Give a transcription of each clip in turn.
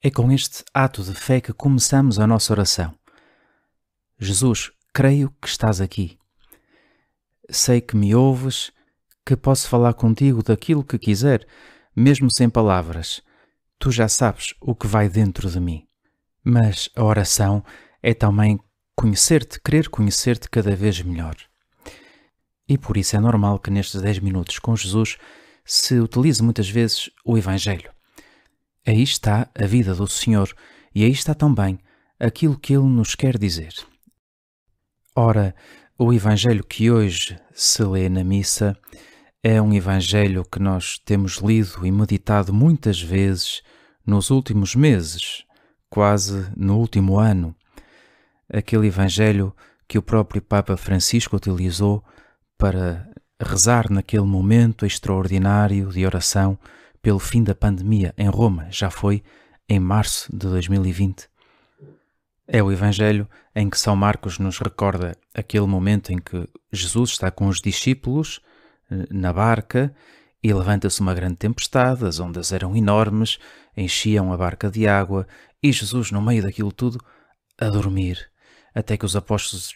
É com este ato de fé que começamos a nossa oração. Jesus, creio que estás aqui. Sei que me ouves, que posso falar contigo daquilo que quiser, mesmo sem palavras. Tu já sabes o que vai dentro de mim. Mas a oração é também conhecer-te, querer conhecer-te cada vez melhor. E por isso é normal que nestes 10 minutos com Jesus se utilize muitas vezes o Evangelho. Aí está a vida do Senhor e aí está também aquilo que ele nos quer dizer. Ora, o Evangelho que hoje se lê na missa é um Evangelho que nós temos lido e meditado muitas vezes nos últimos meses, quase no último ano. Aquele Evangelho que o próprio Papa Francisco utilizou para rezar naquele momento extraordinário de oração pelo fim da pandemia em Roma já foi em março de 2020. É o Evangelho em que São Marcos nos recorda aquele momento em que Jesus está com os discípulos eh, na barca e levanta-se uma grande tempestade, as ondas eram enormes, enchiam a barca de água e Jesus, no meio daquilo tudo, a dormir, até que os apóstolos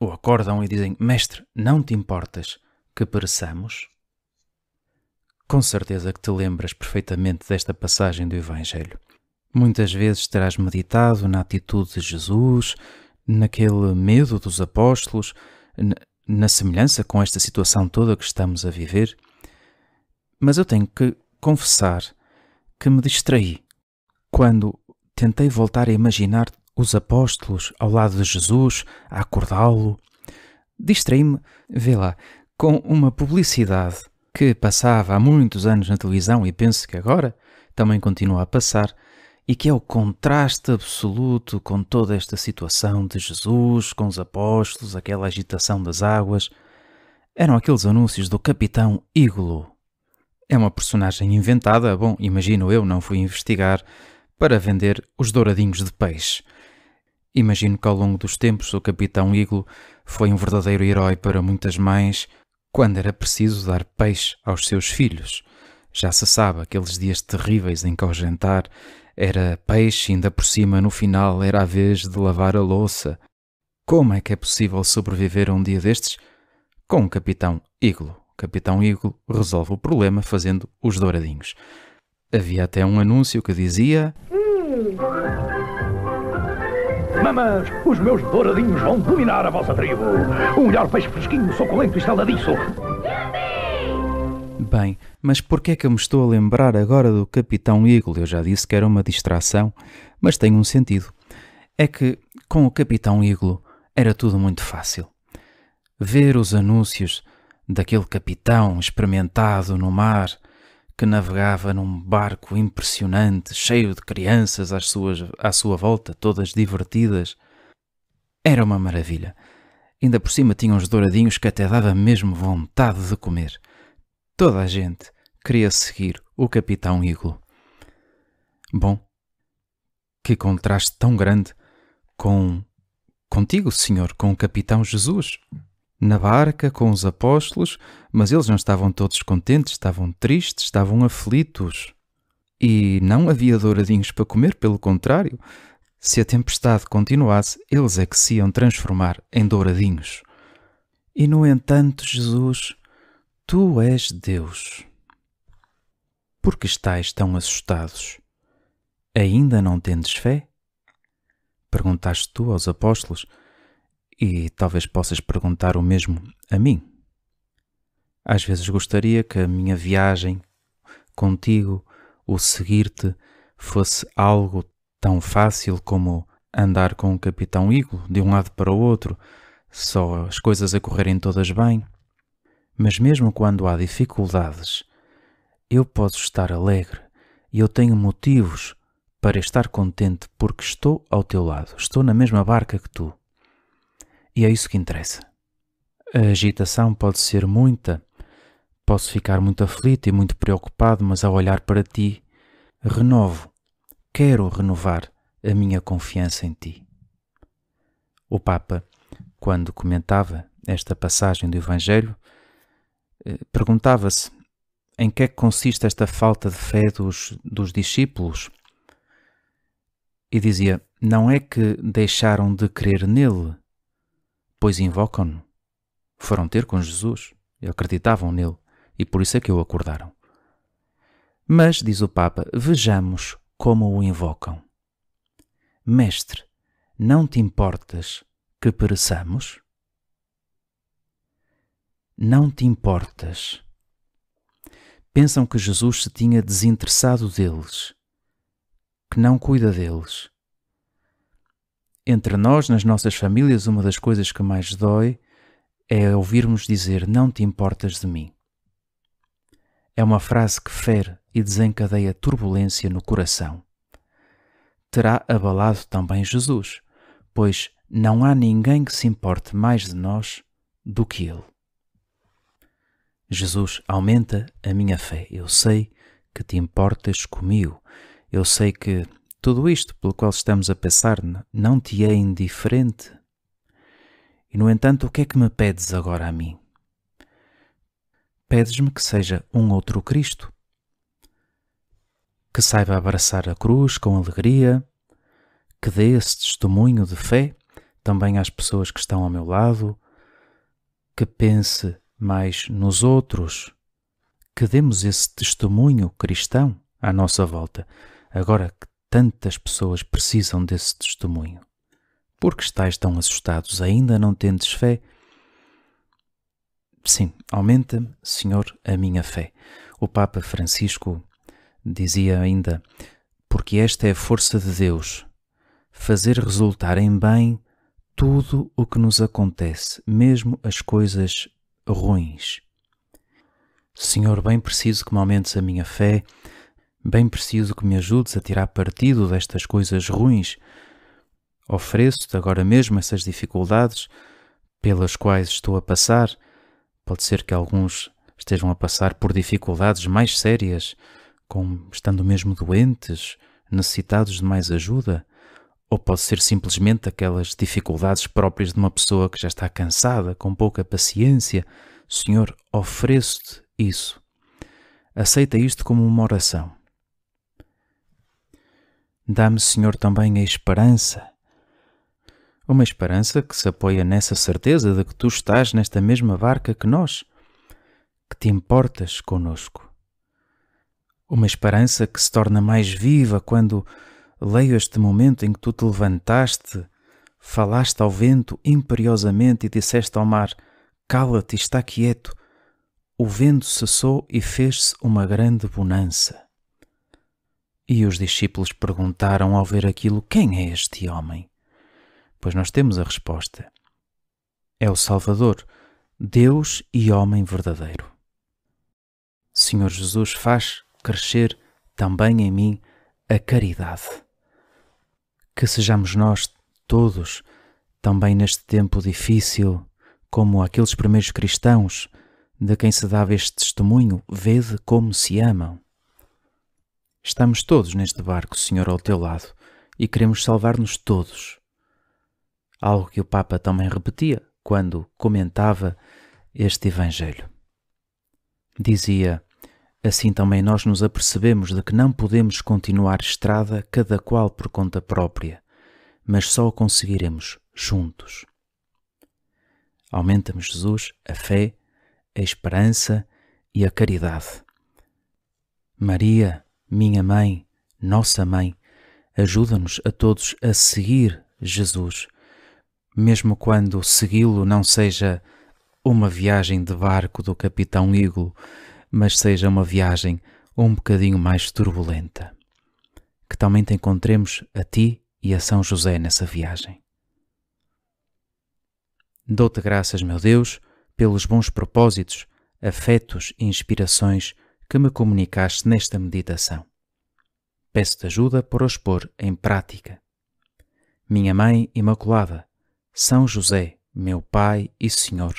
o acordam e dizem: Mestre, não te importas que pereçamos? Com certeza que te lembras perfeitamente desta passagem do Evangelho. Muitas vezes terás meditado na atitude de Jesus, naquele medo dos apóstolos, na semelhança com esta situação toda que estamos a viver. Mas eu tenho que confessar que me distraí quando tentei voltar a imaginar os apóstolos ao lado de Jesus, a acordá-lo. Distraí-me, vê lá, com uma publicidade que passava há muitos anos na televisão e penso que agora também continua a passar, e que é o contraste absoluto com toda esta situação de Jesus, com os apóstolos, aquela agitação das águas, eram aqueles anúncios do Capitão Ígolo. É uma personagem inventada, bom, imagino eu, não fui investigar, para vender os douradinhos de peixe. Imagino que ao longo dos tempos o Capitão Ígolo foi um verdadeiro herói para muitas mães, quando era preciso dar peixe aos seus filhos. Já se sabe, aqueles dias terríveis em que ao jantar era peixe, ainda por cima no final era a vez de lavar a louça. Como é que é possível sobreviver a um dia destes? Com o Capitão Iglo. O Capitão Iglo resolve o problema fazendo os douradinhos. Havia até um anúncio que dizia. Hum. Mamães, os meus douradinhos vão dominar a vossa tribo. O melhor peixe fresquinho, suculento e saladiço. Bem, mas porquê é que eu me estou a lembrar agora do Capitão Eagle? Eu já disse que era uma distração, mas tem um sentido. É que com o Capitão Eagle era tudo muito fácil. Ver os anúncios daquele capitão experimentado no mar que navegava num barco impressionante, cheio de crianças às suas, à sua volta, todas divertidas. Era uma maravilha. Ainda por cima tinha uns douradinhos que até dava mesmo vontade de comer. Toda a gente queria seguir o Capitão Iglo. Bom, que contraste tão grande com. contigo, senhor, com o Capitão Jesus na barca com os apóstolos, mas eles não estavam todos contentes, estavam tristes, estavam aflitos. E não havia douradinhos para comer, pelo contrário, se a tempestade continuasse, eles é que se iam transformar em douradinhos. E no entanto, Jesus, tu és Deus. Por que estáis tão assustados? Ainda não tendes fé? Perguntaste tu aos apóstolos. E talvez possas perguntar o mesmo a mim. Às vezes gostaria que a minha viagem contigo, o seguir-te, fosse algo tão fácil como andar com o capitão Iglo de um lado para o outro, só as coisas a correrem todas bem. Mas mesmo quando há dificuldades, eu posso estar alegre e eu tenho motivos para estar contente porque estou ao teu lado, estou na mesma barca que tu. E é isso que interessa. A agitação pode ser muita, posso ficar muito aflito e muito preocupado, mas ao olhar para ti, renovo, quero renovar a minha confiança em ti. O Papa, quando comentava esta passagem do Evangelho, eh, perguntava-se em que é que consiste esta falta de fé dos, dos discípulos e dizia: não é que deixaram de crer nele, pois invocam-no. Foram ter com Jesus e acreditavam nele, e por isso é que o acordaram. Mas, diz o Papa, vejamos como o invocam. Mestre, não te importas que pereçamos? Não te importas. Pensam que Jesus se tinha desinteressado deles, que não cuida deles, entre nós, nas nossas famílias, uma das coisas que mais dói é ouvirmos dizer não te importas de mim. É uma frase que fere e desencadeia turbulência no coração. Terá abalado também Jesus, pois não há ninguém que se importe mais de nós do que Ele. Jesus, aumenta a minha fé. Eu sei que te importas comigo. Eu sei que tudo isto pelo qual estamos a passar não te é indiferente? E no entanto, o que é que me pedes agora a mim? Pedes-me que seja um outro Cristo, que saiba abraçar a cruz com alegria, que dê esse testemunho de fé também às pessoas que estão ao meu lado, que pense mais nos outros, que demos esse testemunho cristão à nossa volta. Agora que Tantas pessoas precisam desse testemunho. Por que estáis tão assustados? Ainda não tendes fé? Sim, aumenta-me, Senhor, a minha fé. O Papa Francisco dizia ainda: Porque esta é a força de Deus, fazer resultar em bem tudo o que nos acontece, mesmo as coisas ruins. Senhor, bem preciso que me aumentes a minha fé, Bem preciso que me ajudes a tirar partido destas coisas ruins. Ofereço-te agora mesmo essas dificuldades pelas quais estou a passar. Pode ser que alguns estejam a passar por dificuldades mais sérias, como estando mesmo doentes, necessitados de mais ajuda, ou pode ser simplesmente aquelas dificuldades próprias de uma pessoa que já está cansada, com pouca paciência. Senhor, ofereço-te isso. Aceita isto como uma oração. Dá-me, Senhor, também a esperança. Uma esperança que se apoia nessa certeza de que tu estás nesta mesma barca que nós, que te importas conosco. Uma esperança que se torna mais viva quando leio este momento em que tu te levantaste, falaste ao vento imperiosamente e disseste ao mar: Cala-te, está quieto. O vento cessou e fez-se uma grande bonança. E os discípulos perguntaram ao ver aquilo: Quem é este homem? Pois nós temos a resposta: É o Salvador, Deus e homem verdadeiro. Senhor Jesus, faz crescer também em mim a caridade. Que sejamos nós todos, também neste tempo difícil, como aqueles primeiros cristãos de quem se dava este testemunho, vede como se amam Estamos todos neste barco, Senhor, ao teu lado, e queremos salvar-nos todos. Algo que o Papa também repetia quando comentava este Evangelho. Dizia: Assim também nós nos apercebemos de que não podemos continuar estrada, cada qual por conta própria, mas só o conseguiremos juntos. Aumenta-me, Jesus, a fé, a esperança e a caridade. Maria, minha mãe, nossa mãe, ajuda-nos a todos a seguir Jesus, mesmo quando segui-lo não seja uma viagem de barco do capitão Iglo, mas seja uma viagem um bocadinho mais turbulenta. Que também te encontremos a ti e a São José nessa viagem. Dou-te graças, meu Deus, pelos bons propósitos, afetos e inspirações que me comunicaste nesta meditação. Peço-te ajuda para os pôr em prática. Minha Mãe Imaculada, São José, meu Pai e Senhor,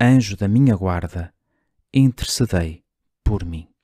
anjo da minha guarda, intercedei por mim.